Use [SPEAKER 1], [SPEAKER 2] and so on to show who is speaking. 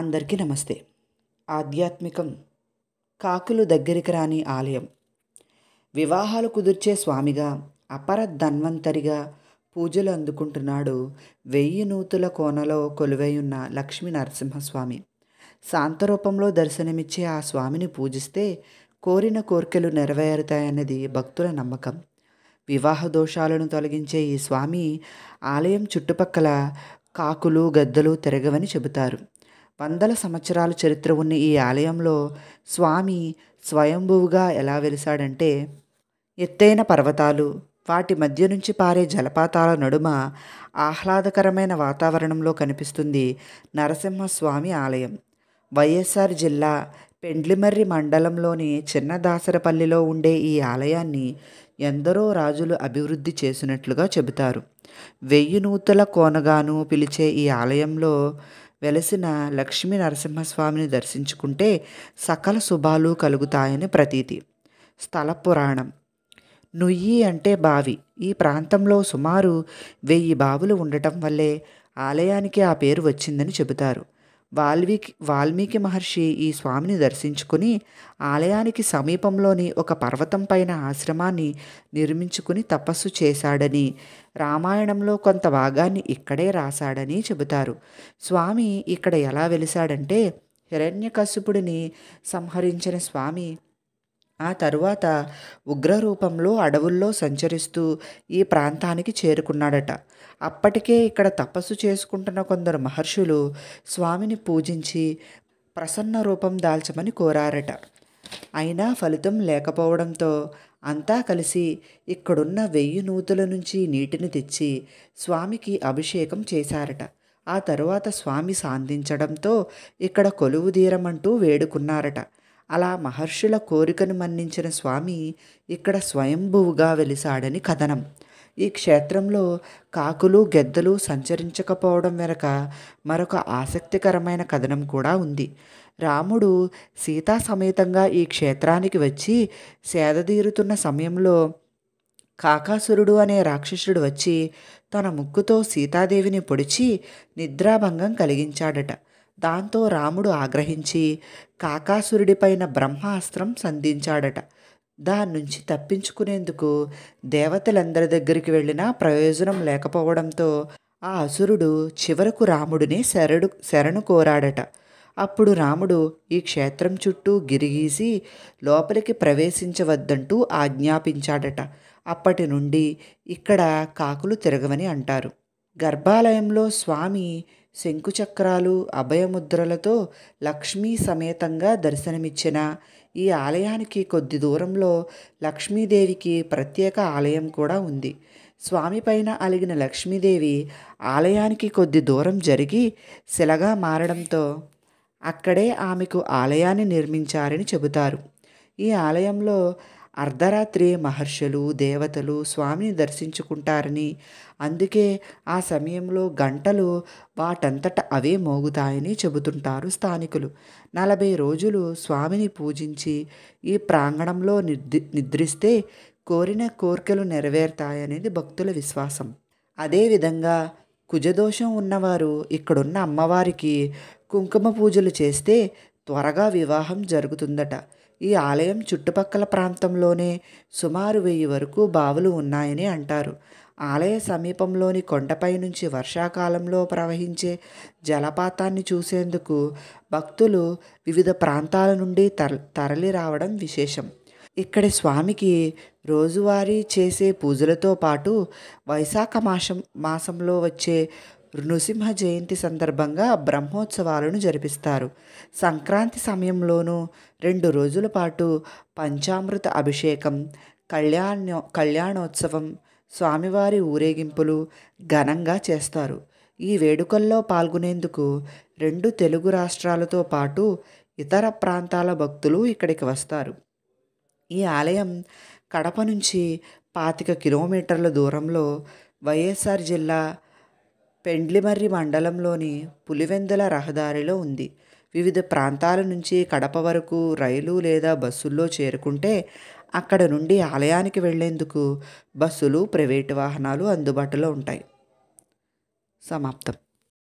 [SPEAKER 1] అందరికీ నమస్తే ఆధ్యాత్మికం కాకులు దగ్గరికి రాని ఆలయం వివాహాలు కుదిర్చే స్వామిగా అపర ధన్వంతరిగా పూజలు అందుకుంటున్నాడు వెయ్యి నూతుల కోనలో కొలువైయున్న లక్ష్మీ నరసింహస్వామి శాంతరూపంలో దర్శనమిచ్చే ఆ స్వామిని పూజిస్తే కోరిన కోరికలు నెరవేరుతాయన్నది భక్తుల నమ్మకం వివాహ దోషాలను తొలగించే ఈ స్వామి ఆలయం చుట్టుపక్కల కాకులు గద్దలు తిరగవని చెబుతారు వందల సంవత్సరాల చరిత్ర ఉన్న ఈ ఆలయంలో స్వామి స్వయంభువుగా ఎలా వెలిశాడంటే ఎత్తైన పర్వతాలు వాటి మధ్య నుంచి పారే జలపాతాల నడుమ ఆహ్లాదకరమైన వాతావరణంలో కనిపిస్తుంది నరసింహస్వామి ఆలయం వైఎస్ఆర్ జిల్లా పెండ్లిమర్రి మండలంలోని చిన్న దాసరపల్లిలో ఉండే ఈ ఆలయాన్ని ఎందరో రాజులు అభివృద్ధి చేసినట్లుగా చెబుతారు వెయ్యి నూతల కోనగాను పిలిచే ఈ ఆలయంలో వెలసిన లక్ష్మీ నరసింహస్వామిని దర్శించుకుంటే సకల శుభాలు కలుగుతాయని ప్రతీతి స్థల పురాణం నుయ్యి అంటే బావి ఈ ప్రాంతంలో సుమారు వెయ్యి బావులు ఉండటం వల్లే ఆలయానికి ఆ పేరు వచ్చిందని చెబుతారు వాల్మీకి వాల్మీకి మహర్షి ఈ స్వామిని దర్శించుకుని ఆలయానికి సమీపంలోని ఒక పర్వతం పైన ఆశ్రమాన్ని నిర్మించుకుని తపస్సు చేశాడని రామాయణంలో కొంత భాగాన్ని ఇక్కడే రాశాడని చెబుతారు స్వామి ఇక్కడ ఎలా వెలిశాడంటే హిరణ్యకశిపుడిని సంహరించిన స్వామి ఆ తరువాత ఉగ్రరూపంలో అడవుల్లో సంచరిస్తూ ఈ ప్రాంతానికి చేరుకున్నాడట అప్పటికే ఇక్కడ తపస్సు చేసుకుంటున్న కొందరు మహర్షులు స్వామిని పూజించి ప్రసన్న రూపం దాల్చమని కోరారట అయినా ఫలితం లేకపోవడంతో అంతా కలిసి ఇక్కడున్న వెయ్యి నూతుల నుంచి నీటిని తెచ్చి స్వామికి అభిషేకం చేశారట ఆ తరువాత స్వామి సాంధించడంతో ఇక్కడ కొలువుదీరమంటూ వేడుకున్నారట అలా మహర్షుల కోరికను మన్నించిన స్వామి ఇక్కడ స్వయంభువుగా వెలిసాడని కథనం ఈ క్షేత్రంలో కాకులు గెద్దలు సంచరించకపోవడం వెనక మరొక ఆసక్తికరమైన కథనం కూడా ఉంది రాముడు సీతా సమేతంగా ఈ క్షేత్రానికి వచ్చి సేదదీరుతున్న సమయంలో కాకాసురుడు అనే రాక్షసుడు వచ్చి తన ముక్కుతో సీతాదేవిని పొడిచి నిద్రాభంగం కలిగించాడట దాంతో రాముడు ఆగ్రహించి కాకాసురుడిపైన బ్రహ్మాస్త్రం సంధించాడట దాని నుంచి తప్పించుకునేందుకు దేవతలందరి దగ్గరికి వెళ్ళినా ప్రయోజనం లేకపోవడంతో ఆ అసురుడు చివరకు రాముడిని శరణు శరణు కోరాడట అప్పుడు రాముడు ఈ క్షేత్రం చుట్టూ గిరిగీసి లోపలికి ప్రవేశించవద్దంటూ ఆజ్ఞాపించాడట అప్పటి నుండి ఇక్కడ కాకులు తిరగవని అంటారు గర్భాలయంలో స్వామి శంకుచక్రాలు అభయముద్రలతో లక్ష్మీ సమేతంగా దర్శనమిచ్చిన ఈ ఆలయానికి కొద్ది దూరంలో లక్ష్మీదేవికి ప్రత్యేక ఆలయం కూడా ఉంది స్వామి పైన అలిగిన లక్ష్మీదేవి ఆలయానికి కొద్ది దూరం జరిగి శిలగా మారడంతో అక్కడే ఆమెకు ఆలయాన్ని నిర్మించారని చెబుతారు ఈ ఆలయంలో అర్ధరాత్రి మహర్షులు దేవతలు స్వామిని దర్శించుకుంటారని అందుకే ఆ సమయంలో గంటలు వాటంతట అవే మోగుతాయని చెబుతుంటారు స్థానికులు నలభై రోజులు స్వామిని పూజించి ఈ ప్రాంగణంలో నిద్రి నిద్రిస్తే కోరిన కోరికలు నెరవేరుతాయనేది భక్తుల విశ్వాసం అదేవిధంగా కుజదోషం ఉన్నవారు ఇక్కడున్న అమ్మవారికి కుంకుమ పూజలు చేస్తే త్వరగా వివాహం జరుగుతుందట ఈ ఆలయం చుట్టుపక్కల ప్రాంతంలోనే సుమారు వెయ్యి వరకు బావులు ఉన్నాయని అంటారు ఆలయ సమీపంలోని కొండపై నుంచి వర్షాకాలంలో ప్రవహించే జలపాతాన్ని చూసేందుకు భక్తులు వివిధ ప్రాంతాల నుండి తర తరలి రావడం విశేషం ఇక్కడి స్వామికి రోజువారీ చేసే పూజలతో పాటు వైశాఖ మాసం మాసంలో వచ్చే నృసింహ జయంతి సందర్భంగా బ్రహ్మోత్సవాలను జరిపిస్తారు సంక్రాంతి సమయంలోనూ రెండు రోజుల పాటు పంచామృత అభిషేకం కళ్యాణ కళ్యాణోత్సవం స్వామివారి ఊరేగింపులు ఘనంగా చేస్తారు ఈ వేడుకల్లో పాల్గొనేందుకు రెండు తెలుగు రాష్ట్రాలతో పాటు ఇతర ప్రాంతాల భక్తులు ఇక్కడికి వస్తారు ఈ ఆలయం కడప నుంచి పాతిక కిలోమీటర్ల దూరంలో వైఎస్ఆర్ జిల్లా పెండ్లిమర్రి మండలంలోని పులివెందుల రహదారిలో ఉంది వివిధ ప్రాంతాల నుంచి కడప వరకు రైలు లేదా బస్సుల్లో చేరుకుంటే అక్కడ నుండి ఆలయానికి వెళ్లేందుకు బస్సులు ప్రైవేటు వాహనాలు అందుబాటులో ఉంటాయి సమాప్తం